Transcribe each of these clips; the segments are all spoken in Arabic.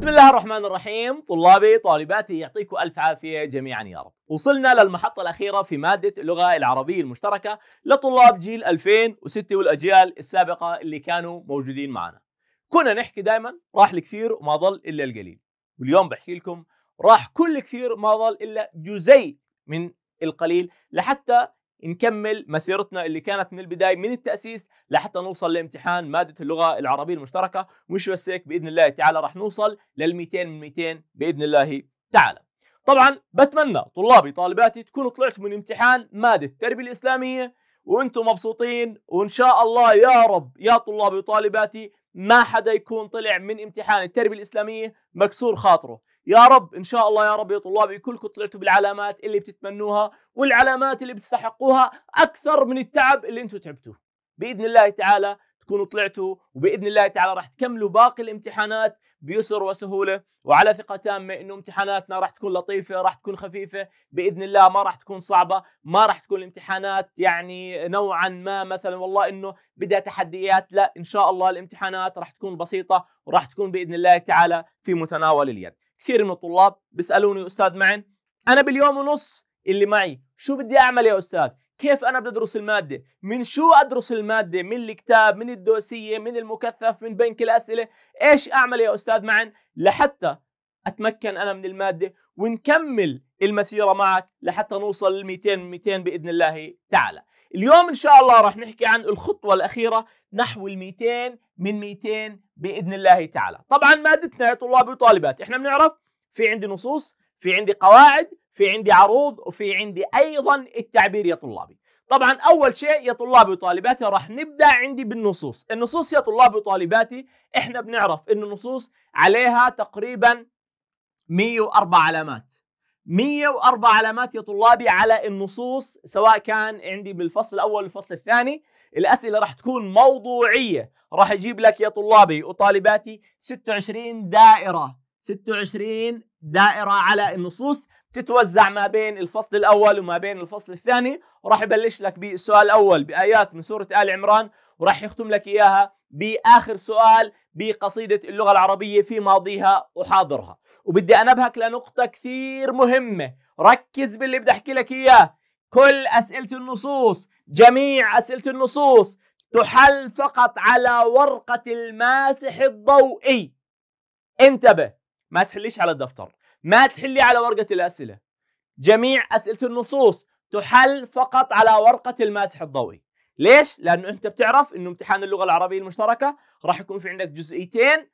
بسم الله الرحمن الرحيم طلابي طالباتي يعطيكم ألف عافية جميعا يا رب وصلنا للمحطة الأخيرة في مادة اللغة العربية المشتركة لطلاب جيل 2006 والأجيال السابقة اللي كانوا موجودين معنا كنا نحكي دائما راح الكثير وما ظل إلا القليل واليوم بحكي لكم راح كل كثير ما ظل إلا جزء من القليل لحتى نكمل مسيرتنا اللي كانت من البدايه من التاسيس لحتى نوصل لامتحان ماده اللغه العربيه المشتركه مش بس هيك باذن الله تعالى رح نوصل لل 200 من 200 باذن الله تعالى طبعا بتمنى طلابي طالباتي تكونوا طلعتوا من امتحان ماده التربيه الاسلاميه وانتم مبسوطين وان شاء الله يا رب يا طلابي وطالباتي ما حدا يكون طلع من امتحان التربيه الاسلاميه مكسور خاطره يا رب ان شاء الله يا رب يا طلابي كلكم طلعتوا بالعلامات اللي بتتمنوها والعلامات اللي بتستحقوها اكثر من التعب اللي انتم تعبتوه باذن الله تعالى تكونوا طلعتوا وباذن الله تعالى راح تكملوا باقي الامتحانات بيسر وسهوله وعلى ثقه تامه انه امتحاناتنا راح تكون لطيفه راح تكون خفيفه باذن الله ما راح تكون صعبه ما راح تكون الامتحانات يعني نوعا ما مثلا والله انه بدها تحديات لا ان شاء الله الامتحانات راح تكون بسيطه وراح تكون باذن الله تعالى في متناول اليد كثير من الطلاب بيسالوني استاذ معن انا باليوم ونص اللي معي شو بدي اعمل يا استاذ كيف انا بدي ادرس الماده من شو ادرس الماده من الكتاب من الدوسيه من المكثف من بنك الاسئله ايش اعمل يا استاذ معن لحتى اتمكن انا من الماده ونكمل المسيره معك لحتى نوصل ل 200 200 باذن الله تعالى اليوم ان شاء الله راح نحكي عن الخطوه الاخيره نحو ال 200 من 200 باذن الله تعالى طبعا مادتنا يا طلاب وطالبات احنا بنعرف في عندي نصوص في عندي قواعد في عندي عروض وفي عندي ايضا التعبير يا طلابي طبعا اول شيء يا طلابي وطالباتي راح نبدا عندي بالنصوص النصوص يا طلابي وطالباتي احنا بنعرف ان النصوص عليها تقريبا 104 علامات 104 علامات يا طلابي على النصوص سواء كان عندي بالفصل الاول والفصل الثاني الاسئله راح تكون موضوعيه راح اجيب لك يا طلابي وطالباتي 26 دائره 26 دائره على النصوص تتوزع ما بين الفصل الاول وما بين الفصل الثاني وراح ابلش لك بالسؤال الاول بايات من سوره ال عمران وراح يختم لك إياها بآخر سؤال بقصيدة اللغة العربية في ماضيها وحاضرها وبدي أنبهك لنقطة كثير مهمة ركز باللي بدي أحكي لك إياه كل أسئلة النصوص جميع أسئلة النصوص تحل فقط على ورقة الماسح الضوئي انتبه ما تحليش على الدفتر ما تحلي على ورقة الأسئلة جميع أسئلة النصوص تحل فقط على ورقة الماسح الضوئي ليش؟ لانه انت بتعرف انه امتحان اللغه العربيه المشتركه راح يكون في عندك جزئيتين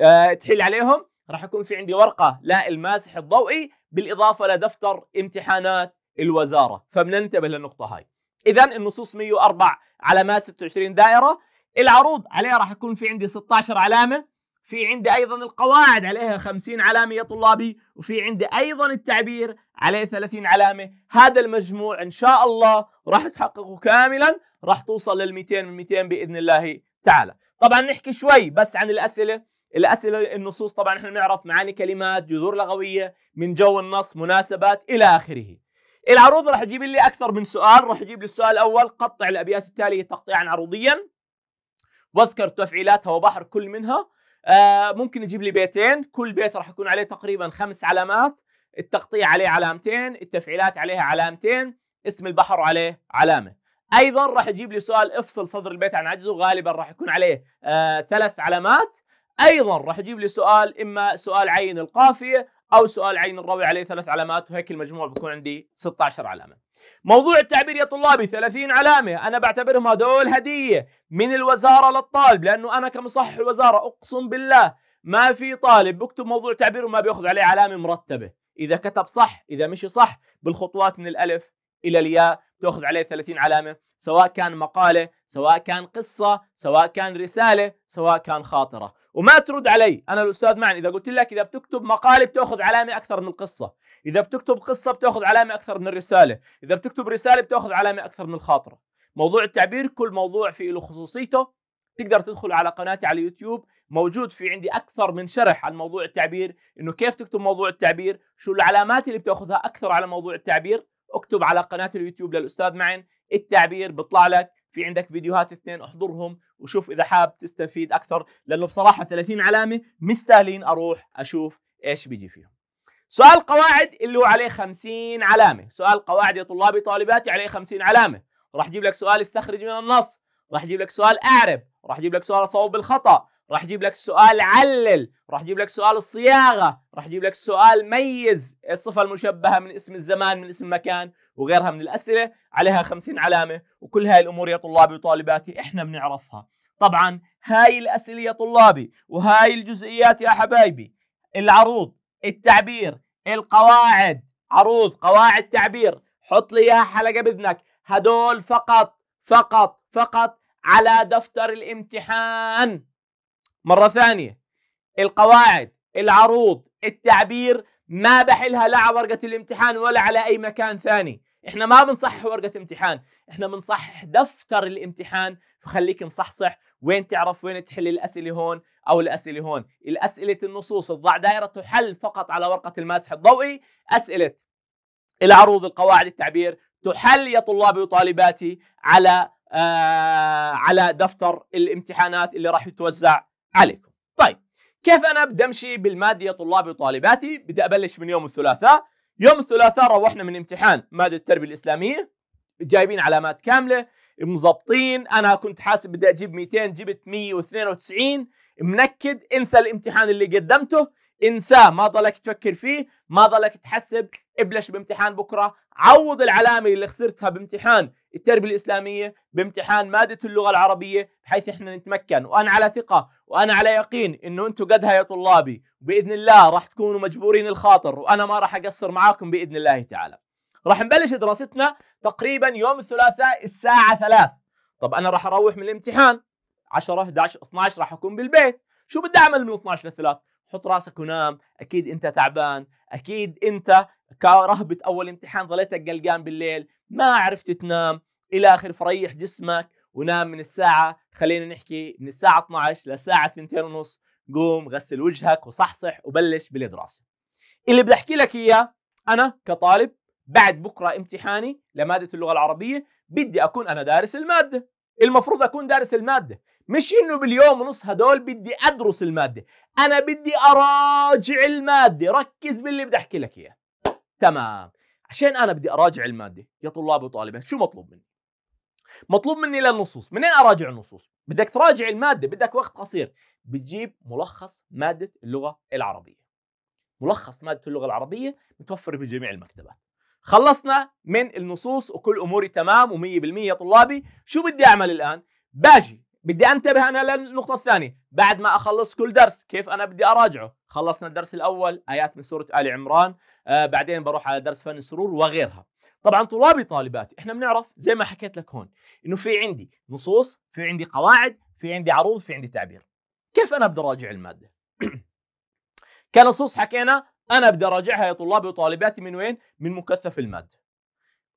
آه، تحل عليهم راح يكون في عندي ورقه لا الماسح الضوئي بالاضافه لدفتر امتحانات الوزاره فبننتبه للنقطه هاي اذا النصوص 104 علامات 26 دائره العروض عليها راح يكون في عندي 16 علامه في عندي أيضا القواعد عليها 50 علامة يا طلابي وفي عندي أيضا التعبير عليه 30 علامة هذا المجموع إن شاء الله راح تحققه كاملا راح توصل لل 200 من 200 بإذن الله تعالى طبعا نحكي شوي بس عن الأسئلة الأسئلة النصوص طبعا احنا بنعرف معاني كلمات جذور لغوية من جو النص مناسبات إلى آخره العروض راح يجيب لي أكثر من سؤال راح يجيب لي السؤال الأول قطع الأبيات التالية تقطيعا عروضيا واذكر تفعيلاتها وبحر كل منها آه ممكن يجيب لي بيتين كل بيت راح يكون عليه تقريبا خمس علامات التقطيع عليه علامتين التفعيلات عليها علامتين اسم البحر عليه علامه ايضا راح يجيب لي سؤال افصل صدر البيت عن عجزه غالبا راح يكون عليه آه ثلاث علامات ايضا راح يجيب لي سؤال اما سؤال عين القافيه او سؤال عين الروي عليه ثلاث علامات وهيك المجموع بكون عندي 16 علامه موضوع التعبير يا طلابي 30 علامة أنا بعتبرهم هدول هدية من الوزارة للطالب لأنه أنا كمصحح الوزارة أقسم بالله ما في طالب بكتب موضوع تعبير وما بياخذ عليه علامة مرتبة إذا كتب صح إذا مشي صح بالخطوات من الألف إلى الياء تأخذ عليه 30 علامة سواء كان مقالة سواء كان قصة سواء كان رسالة سواء كان خاطرة وما ترد علي أنا الأستاذ معن إذا قلت لك إذا بتكتب مقالة بتأخذ علامة أكثر من القصة اذا بتكتب قصه بتاخذ علامه اكثر من الرساله اذا بتكتب رساله بتاخذ علامه اكثر من الخاطره موضوع التعبير كل موضوع في له خصوصيته تقدر تدخل على قناتي على اليوتيوب موجود في عندي اكثر من شرح عن موضوع التعبير انه كيف تكتب موضوع التعبير شو العلامات اللي بتاخذها اكثر على موضوع التعبير اكتب على قناه اليوتيوب للاستاذ معن التعبير بيطلع لك في عندك فيديوهات اثنين احضرهم وشوف اذا حاب تستفيد اكثر لانه بصراحه 30 علامه مستاهلين اروح اشوف ايش بيجي فيهم سؤال قواعد اللي هو عليه 50 علامه سؤال قواعد يا طلابي طالباتي عليه 50 علامه راح اجيب لك سؤال استخرج من النص راح اجيب لك سؤال اعرب راح اجيب لك سؤال اصوب بالخطا راح اجيب لك سؤال علل راح اجيب لك سؤال الصياغه راح اجيب لك سؤال ميز الصفه المشبهه من اسم الزمان من اسم المكان وغيرها من الاسئله عليها 50 علامه وكل هاي الامور يا طلابي وطالباتي احنا بنعرفها طبعا هاي الاسئله يا طلابي وهاي الجزئيات يا حبايبي العروض التعبير القواعد عروض قواعد تعبير حط لي اياها حلقه باذنك هدول فقط فقط فقط على دفتر الامتحان مره ثانيه القواعد العروض التعبير ما بحلها لا على ورقه الامتحان ولا على اي مكان ثاني احنا ما بنصحح ورقه امتحان احنا بنصحح دفتر الامتحان فخليك مصحصح وين تعرف وين تحل الاسئله هون او الاسئله هون الاسئله النصوص الضع دائره تحل فقط على ورقه الماسح الضوئي اسئله العروض القواعد التعبير تحل يا طلابي وطالباتي على آه على دفتر الامتحانات اللي راح يتوزع عليكم طيب كيف انا بدي امشي بالماده يا طلابي وطالباتي بدي ابلش من يوم الثلاثاء يوم الثلاثاء روحنا من امتحان ماده التربيه الاسلاميه جايبين علامات كامله مظبطين انا كنت حاسب بدي اجيب 200 جبت 192 منكد انسى الامتحان اللي قدمته انساه ما ضلك تفكر فيه ما ضلك تحسب ابلش بامتحان بكره عوض العلامه اللي خسرتها بامتحان التربيه الاسلاميه بامتحان ماده اللغه العربيه بحيث احنا نتمكن وانا على ثقه وانا على يقين انه انتم قدها يا طلابي باذن الله راح تكونوا مجبورين الخاطر وانا ما راح اقصر معاكم باذن الله تعالى راح نبلش دراستنا تقريبا يوم الثلاثاء الساعة ثلاث طب أنا راح أروح من الامتحان 10 11 12 راح أكون بالبيت شو بدي أعمل من 12 للثلاث حط راسك ونام أكيد أنت تعبان أكيد أنت كرهبة أول امتحان ظليتك قلقان بالليل ما عرفت تنام إلى آخر فريح جسمك ونام من الساعة خلينا نحكي من الساعة 12 للساعة 2 ونص قوم غسل وجهك وصحصح وبلش بالدراسة اللي بدي أحكي لك إياه أنا كطالب بعد بكره امتحاني لماده اللغه العربيه بدي اكون انا دارس الماده المفروض اكون دارس الماده مش انه باليوم ونص هدول بدي ادرس الماده انا بدي اراجع الماده ركز باللي بدي احكي لك اياه تمام عشان انا بدي اراجع الماده يا طلاب وطالبه شو مطلوب مني مطلوب مني للنصوص منين اراجع النصوص بدك تراجع الماده بدك وقت قصير بتجيب ملخص ماده اللغه العربيه ملخص ماده اللغه العربيه متوفر بجميع المكتبات خلصنا من النصوص وكل اموري تمام و100% يا طلابي شو بدي اعمل الان باجي بدي انتبه انا للنقطه الثانيه بعد ما اخلص كل درس كيف انا بدي اراجعه خلصنا الدرس الاول ايات من سوره ال عمران آه بعدين بروح على درس فن السرور وغيرها طبعا طلابي طالباتي احنا بنعرف زي ما حكيت لك هون انه في عندي نصوص في عندي قواعد في عندي عروض في عندي تعبير كيف انا بدي اراجع الماده كنصوص حكينا انا بدي اراجعها يا طلابي وطالباتي من وين من مكثف الماده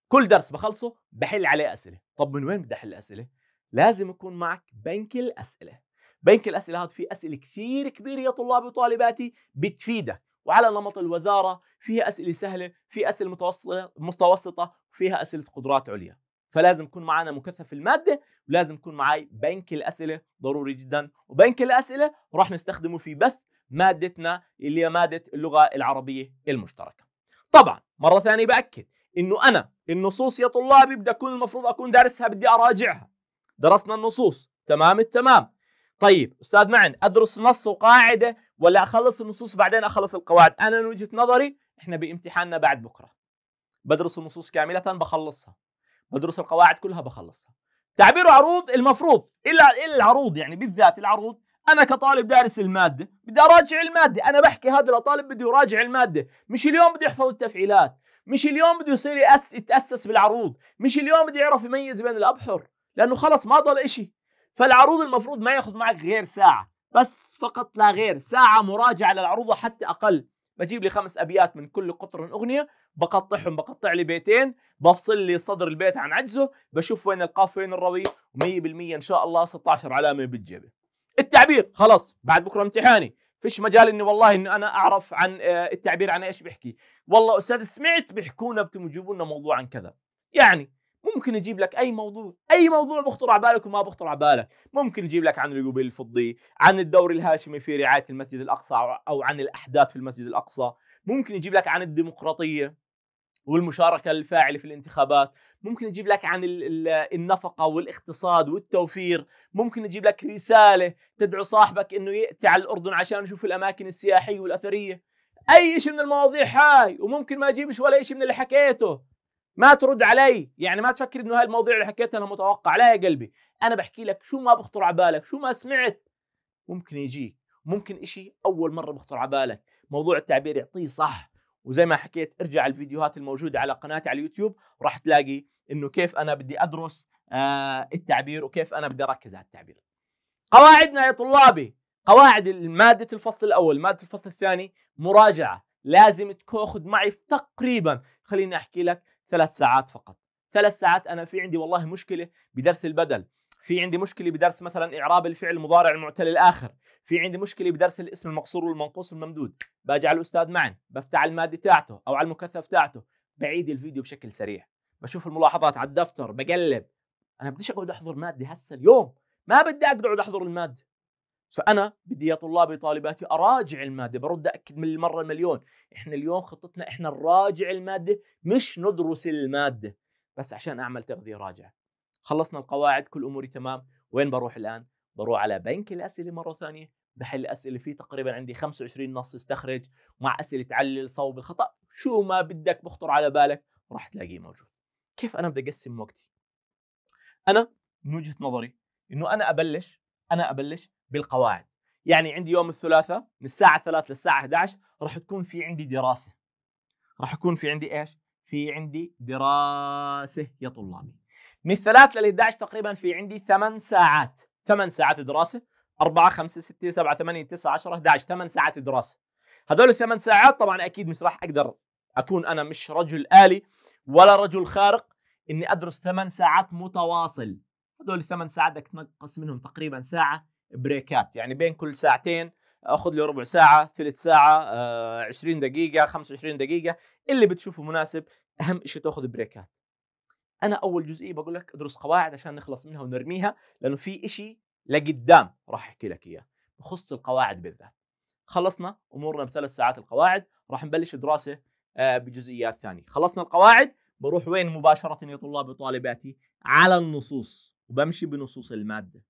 كل درس بخلصه بحل عليه اسئله طب من وين بدي احل اسئله لازم يكون معك بنك الاسئله بنك الاسئله هذا فيه اسئله كثير كبيره يا طلابي وطالباتي بتفيدك وعلى نمط الوزاره فيها اسئله سهله في اسئله متوسطه متوسطه وفيها اسئله قدرات عليا فلازم يكون معنا مكثف المادة ولازم يكون معي بنك الأسئلة ضروري جدا وبنك الأسئلة راح نستخدمه في بث مادتنا اللي هي ماده اللغه العربيه المشتركه طبعا مره ثانيه باكد انه انا النصوص يا طلابي بدي اكون المفروض اكون دارسها بدي اراجعها درسنا النصوص تمام التمام طيب استاذ معن ادرس نص وقاعده ولا اخلص النصوص بعدين اخلص القواعد انا من وجهه نظري احنا بامتحاننا بعد بكره بدرس النصوص كامله بخلصها بدرس القواعد كلها بخلصها تعبير عروض المفروض الا العروض يعني بالذات العروض انا كطالب دارس الماده بدي اراجع الماده انا بحكي هذا لطالب بده يراجع الماده مش اليوم بده يحفظ التفعيلات مش اليوم بده يصير يأس يتاسس بالعروض مش اليوم بده يعرف يميز بين الابحر لانه خلص ما ضل إشي فالعروض المفروض ما ياخذ معك غير ساعه بس فقط لا غير ساعه مراجعه للعروض حتى اقل بجيب لي خمس ابيات من كل قطر اغنيه بقطعهم بقطع لي بيتين بفصل لي صدر البيت عن عجزه بشوف وين القاف وين الروي و100% ان شاء الله 16 علامه بالجيبه التعبير خلاص بعد بكره امتحاني فيش مجال اني والله انه انا اعرف عن آه، التعبير عن ايش بحكي والله استاذ سمعت بيحكونا بتجيبوا لنا موضوع عن كذا يعني ممكن يجيب لك اي موضوع اي موضوع بخطر على بالك وما بخطر على بالك ممكن يجيب لك عن القبيل الفضي عن الدوري الهاشمي في رعايه المسجد الاقصى او عن الاحداث في المسجد الاقصى ممكن يجيب لك عن الديمقراطيه والمشاركه الفاعله في الانتخابات ممكن اجيب لك عن النفقه والاقتصاد والتوفير ممكن اجيب لك رساله تدعو صاحبك انه ياتي على الاردن عشان يشوف الاماكن السياحيه والاثريه اي شيء من المواضيع هاي وممكن ما اجيبش ولا شيء من اللي حكيته ما ترد علي يعني ما تفكر انه هاي المواضيع اللي حكيتها انا متوقع لا يا قلبي انا بحكي لك شو ما بخطر على بالك شو ما سمعت ممكن يجيك ممكن إشي اول مره بخطر على بالك موضوع التعبير يعطيه صح وزي ما حكيت ارجع الفيديوهات الموجوده على قناتي على اليوتيوب راح تلاقي انه كيف انا بدي ادرس آه، التعبير وكيف انا بدي اركز على التعبير قواعدنا يا طلابي قواعد ماده الفصل الاول ماده الفصل الثاني مراجعه لازم تاخذ معي تقريبا خليني احكي لك ثلاث ساعات فقط ثلاث ساعات انا في عندي والله مشكله بدرس البدل في عندي مشكله بدرس مثلا اعراب الفعل المضارع المعتل الاخر في عندي مشكله بدرس الاسم المقصور والمنقوص والممدود باجي على الاستاذ معا بفتح على الماده تاعته او على المكثف تاعته بعيد الفيديو بشكل سريع بشوف الملاحظات على الدفتر بقلب انا بديش اقعد احضر ماده هسه اليوم ما بدي اقعد احضر الماده فانا بدي يا طلابي طالباتي اراجع الماده برد اكد من المره المليون احنا اليوم خطتنا احنا نراجع الماده مش ندرس الماده بس عشان اعمل تغذيه راجعه خلصنا القواعد كل اموري تمام وين بروح الان بروح على بنك الاسئله مره ثانيه بحل اسئله فيه تقريبا عندي 25 نص استخرج مع اسئله تعلل صوب الخطا شو ما بدك بخطر على بالك راح تلاقيه موجود كيف انا بدي اقسم وقتي انا من وجهه نظري انه انا ابلش انا ابلش بالقواعد يعني عندي يوم الثلاثاء من الساعه 3 للساعه 11 راح تكون في عندي دراسه راح يكون في عندي ايش في عندي دراسه يا طلابي من الثلاث لل 11 تقريبا في عندي ثمان ساعات ثمان ساعات دراسه 4 5 6 7 8 9 10 11 ثمان ساعات دراسه هذول الثمان ساعات طبعا اكيد مش راح اقدر اكون انا مش رجل الي ولا رجل خارق اني ادرس ثمان ساعات متواصل هذول الثمان ساعات بدك تنقص منهم تقريبا ساعه بريكات يعني بين كل ساعتين اخذ لي ربع ساعه ثلث ساعه آه، 20 دقيقه 25 دقيقه اللي بتشوفه مناسب اهم شيء تاخذ بريكات انا اول جزئيه بقول لك ادرس قواعد عشان نخلص منها ونرميها لانه في شيء لقدام راح احكي لك اياه بخص القواعد بالذات خلصنا امورنا بثلاث ساعات القواعد راح نبلش دراسه آه، بجزئيات ثانيه خلصنا القواعد بروح وين مباشره يا طلاب وطالباتي على النصوص وبمشي بنصوص الماده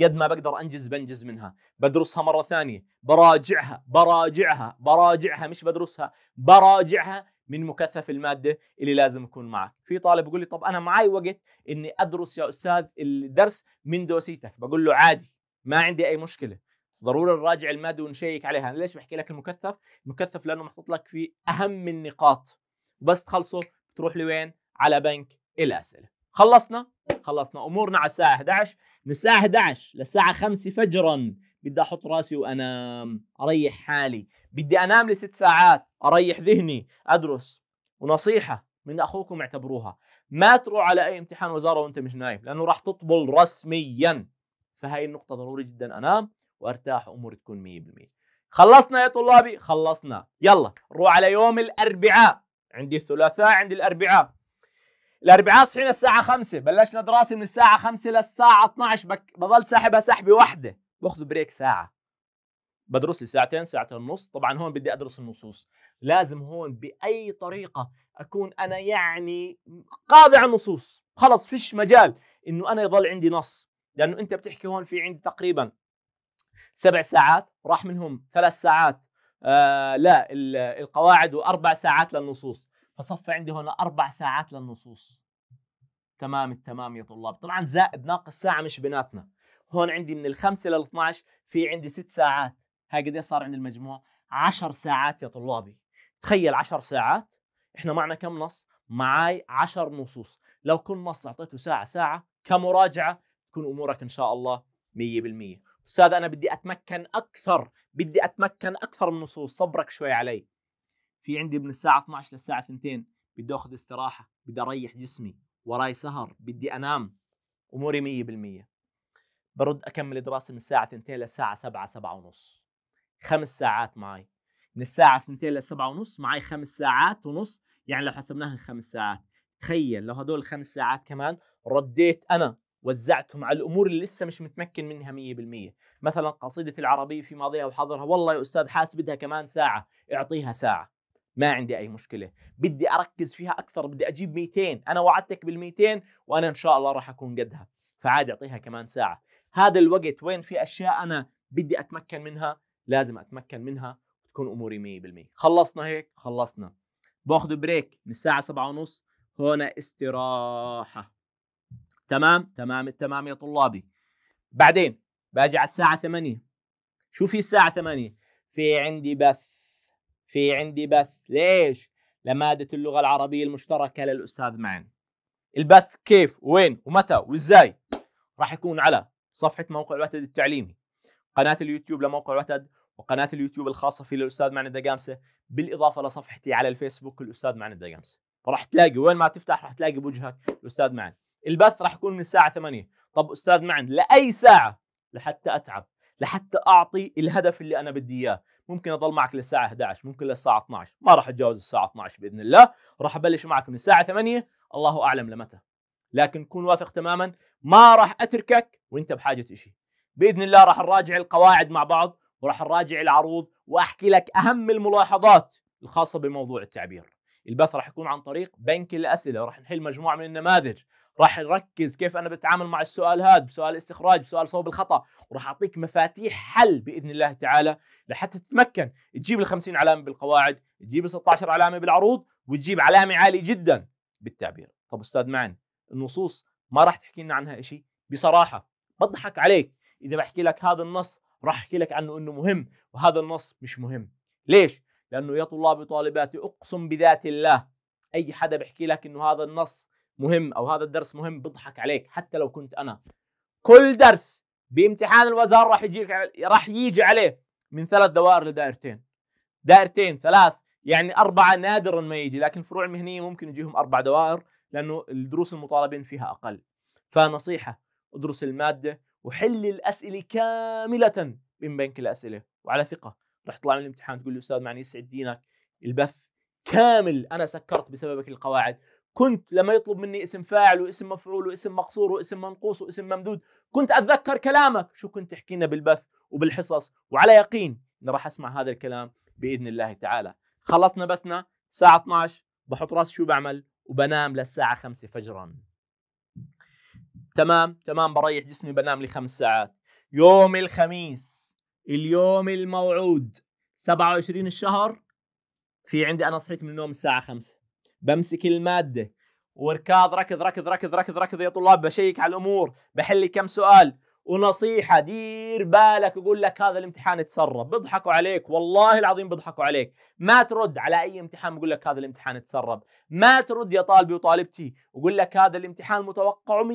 قد ما بقدر انجز بنجز منها بدرسها مره ثانيه براجعها براجعها براجعها مش بدرسها براجعها من مكثف الماده اللي لازم يكون معك في طالب يقول لي طب انا معي وقت اني ادرس يا استاذ الدرس من دوسيتك بقول له عادي ما عندي اي مشكله بس ضروري نراجع الماده ونشيك عليها انا ليش بحكي لك المكثف المكثف لانه محطوط لك في اهم النقاط وبس تخلصه بتروح لوين على بنك الاسئله خلصنا خلصنا امورنا على الساعه 11 من الساعه 11 للساعه 5 فجرا بدي احط راسي وانام اريح حالي بدي انام لست ساعات اريح ذهني ادرس ونصيحه من اخوكم اعتبروها ما تروح على اي امتحان وزاره وانت مش نايم لانه راح تطبل رسميا فهي النقطه ضروري جدا انام وارتاح امور تكون 100% خلصنا يا طلابي خلصنا يلا نروح على يوم الاربعاء عندي الثلاثاء عندي الاربعاء الاربعاء صحينا الساعه 5 بلشنا دراسه من الساعه 5 للساعه 12 بك... بضل ساحبها سحبه واحده باخذ بريك ساعه بدرس لي ساعتين ساعتين ونص طبعا هون بدي ادرس النصوص لازم هون باي طريقه اكون انا يعني قاضي على النصوص خلص فيش مجال انه انا يضل عندي نص لانه انت بتحكي هون في عندي تقريبا سبع ساعات راح منهم ثلاث ساعات آه لا القواعد واربع ساعات للنصوص فصفى عندي هون اربع ساعات للنصوص تمام التمام يا طلاب طبعا زائد ناقص ساعه مش بيناتنا هون عندي من الخمسة لل 12 في عندي ست ساعات هكذا إيه صار عندي المجموع 10 ساعات يا طلابي تخيل 10 ساعات احنا معنا كم نص معاي 10 نصوص لو كل نص اعطيته ساعة ساعة كمراجعة تكون امورك ان شاء الله 100% استاذ انا بدي اتمكن اكثر بدي اتمكن اكثر من نصوص صبرك شوي علي في عندي من الساعة 12 للساعة 2 بدي اخذ استراحة بدي اريح جسمي وراي سهر بدي انام اموري 100% برد اكمل دراسه من الساعه 2 للساعه 7 7 ونص خمس ساعات معي من الساعه 2 للسبعة ونص معي خمس ساعات ونص يعني لو حسبناها خمس ساعات تخيل لو هدول الخمس ساعات كمان رديت انا وزعتهم على الامور اللي لسه مش متمكن منها 100% مثلا قصيده العربيه في ماضيها وحاضرها والله يا استاذ حاس بدها كمان ساعه اعطيها ساعه ما عندي اي مشكله بدي اركز فيها اكثر بدي اجيب 200 انا وعدتك بال200 وانا ان شاء الله راح اكون قدها فعادي اعطيها كمان ساعه هذا الوقت وين في اشياء انا بدي اتمكن منها لازم اتمكن منها تكون اموري 100% خلصنا هيك خلصنا باخذ بريك من الساعه 7 ونص هنا استراحه تمام تمام التمام يا طلابي بعدين باجي على الساعه 8 شو في الساعه 8 في عندي بث في عندي بث ليش لماده اللغه العربيه المشتركه للاستاذ معن البث كيف وين ومتى وازاي راح يكون على صفحه موقع الوتد التعليمي قناه اليوتيوب لموقع الوتد وقناه اليوتيوب الخاصه في الاستاذ معنى الدقامسه بالاضافه لصفحتي على الفيسبوك الاستاذ معنى الدقامسه راح تلاقي وين ما تفتح راح تلاقي بوجهك الاستاذ معن البث راح يكون من الساعه 8 طب استاذ معن لاي ساعه لحتى اتعب لحتى اعطي الهدف اللي انا بدي اياه ممكن اضل معك للساعه 11 ممكن للساعه 12 ما راح اتجاوز الساعه 12 باذن الله راح ابلش معك من الساعه 8 الله اعلم لمتى لكن كن واثق تماما ما راح اتركك وانت بحاجه شيء باذن الله راح نراجع القواعد مع بعض وراح نراجع العروض واحكي لك اهم الملاحظات الخاصه بموضوع التعبير البث راح يكون عن طريق بنك الاسئله راح نحل مجموعه من النماذج راح نركز كيف انا بتعامل مع السؤال هذا بسؤال استخراج بسؤال صوب الخطا وراح اعطيك مفاتيح حل باذن الله تعالى لحتى تتمكن تجيب ال 50 علامه بالقواعد تجيب ال 16 علامه بالعروض وتجيب علامه عاليه جدا بالتعبير طب استاذ معن النصوص ما راح تحكي لنا عنها شيء بصراحه بضحك عليك اذا بحكي لك هذا النص راح احكي لك عنه انه مهم وهذا النص مش مهم ليش لانه يا طلاب وطالباتي اقسم بذات الله اي حدا بحكي لك انه هذا النص مهم او هذا الدرس مهم بضحك عليك حتى لو كنت انا كل درس بامتحان الوزارة راح يجيك راح يجي عليه من ثلاث دوائر لدائرتين دائرتين ثلاث يعني أربعة نادرا ما يجي لكن فروع المهنية ممكن يجيهم أربع دوائر لانه الدروس المطالبين فيها اقل فنصيحه ادرس الماده وحل الاسئله كامله من بنك الاسئله وعلى ثقه رح تطلع من الامتحان تقول لي استاذ معني يسعد دينك البث كامل انا سكرت بسببك القواعد كنت لما يطلب مني اسم فاعل واسم مفعول واسم مقصور واسم منقوص واسم ممدود كنت اتذكر كلامك شو كنت تحكي لنا بالبث وبالحصص وعلى يقين اني راح اسمع هذا الكلام باذن الله تعالى خلصنا بثنا الساعه 12 بحط راس شو بعمل وبنام للساعة خمسة فجرا تمام تمام بريح جسمي بنام لي ساعات يوم الخميس اليوم الموعود 27 الشهر في عندي انا صحيت من النوم الساعة 5 بمسك المادة وركاض ركض ركض ركض ركض ركض يا طلاب بشيك على الامور بحل كم سؤال ونصيحه دير بالك يقول لك هذا الامتحان تسرب بيضحكوا عليك والله العظيم بيضحكوا عليك ما ترد على اي امتحان يقول لك هذا الامتحان تسرب ما ترد يا طالبي وطالبتي يقول لك هذا الامتحان متوقع 100%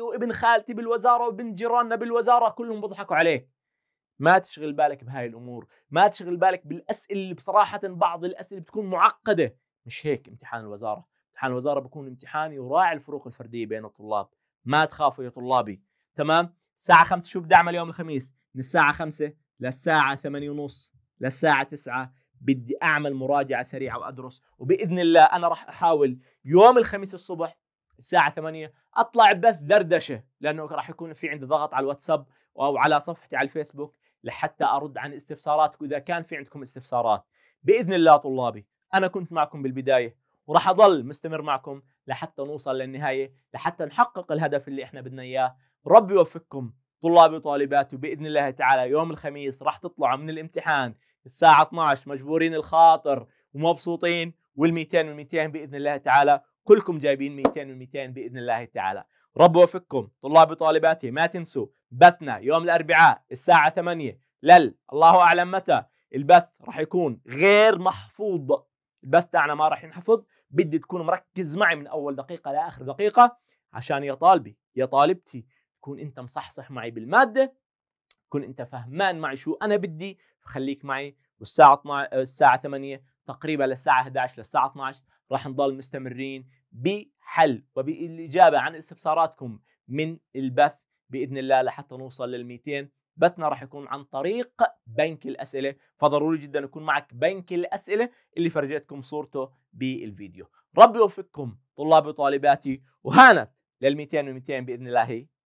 وابن خالتي بالوزاره وابن جيراننا بالوزاره كلهم بيضحكوا عليك ما تشغل بالك بهاي الامور ما تشغل بالك بالاسئله اللي بصراحه بعض الاسئله بتكون معقده مش هيك امتحان الوزاره امتحان الوزاره بيكون امتحان يراعي الفروق الفرديه بين الطلاب ما تخافوا يا طلابي تمام الساعة 5 شو بدي أعمل يوم الخميس من الساعة 5 للساعة 8 ونص للساعة 9 بدي أعمل مراجعة سريعة وأدرس وبإذن الله أنا راح أحاول يوم الخميس الصبح الساعة 8 أطلع بث دردشة لأنه راح يكون في عندي ضغط على الواتساب أو على صفحتي على الفيسبوك لحتى أرد عن استفساراتك إذا كان في عندكم استفسارات بإذن الله طلابي أنا كنت معكم بالبداية وراح أظل مستمر معكم لحتى نوصل للنهاية لحتى نحقق الهدف اللي إحنا بدنا إياه رب يوفقكم طلابي وطالباتي باذن الله تعالى يوم الخميس راح تطلعوا من الامتحان الساعه 12 مجبورين الخاطر ومبسوطين وال200 وال200 باذن الله تعالى كلكم جايبين 200 وال200 باذن الله تعالى رب يوفقكم طلابي وطالباتي ما تنسوا بثنا يوم الاربعاء الساعه 8 لل الله اعلم متى البث راح يكون غير محفوظ البث تاعنا ما راح ينحفظ بدي تكون مركز معي من اول دقيقه لاخر دقيقه عشان يا طالبي يا طالبتي تكون انت مصحصح معي بالماده تكون انت فهمان معي شو انا بدي فخليك معي والساعه 12 الساعه 8 تقريبا للساعه 11 للساعه 12 راح نضل مستمرين بحل وبالاجابه عن استفساراتكم من البث باذن الله لحتى نوصل لل 200 بثنا راح يكون عن طريق بنك الاسئله فضروري جدا يكون معك بنك الاسئله اللي فرجيتكم صورته بالفيديو ربي يوفقكم طلابي وطالباتي وهانت لل 200 و200 باذن الله